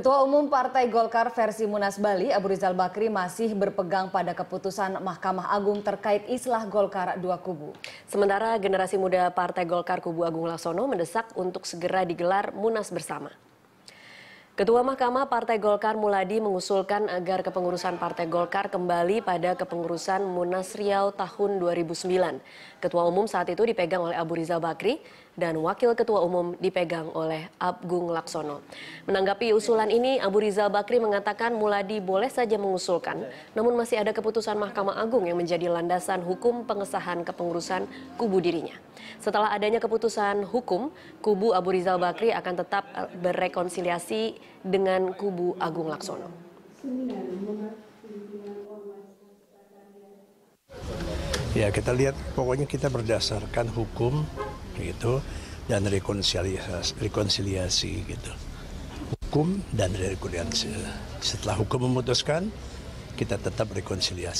Ketua Umum Partai Golkar versi Munas Bali, Abu Rizal Bakri masih berpegang pada keputusan Mahkamah Agung terkait islah Golkar dua kubu. Sementara generasi muda Partai Golkar kubu Agung Laksono mendesak untuk segera digelar Munas bersama. Ketua Mahkamah Partai Golkar Muladi mengusulkan agar kepengurusan Partai Golkar kembali pada kepengurusan Munas Riau tahun 2009. Ketua Umum saat itu dipegang oleh Abu Rizal Bakri dan Wakil Ketua Umum dipegang oleh Abgung Laksono. Menanggapi usulan ini, Abu Rizal Bakri mengatakan Muladi boleh saja mengusulkan, namun masih ada keputusan Mahkamah Agung yang menjadi landasan hukum pengesahan kepengurusan kubu dirinya. Setelah adanya keputusan hukum, kubu Abu Rizal Bakri akan tetap eh, berrekonsiliasi dengan kubu Agung Laksono. Ya kita lihat pokoknya kita berdasarkan hukum gitu dan rekonsiliasi, rekonsiliasi gitu. Hukum dan rekonsiliasi. Setelah hukum memutuskan, kita tetap rekonsiliasi.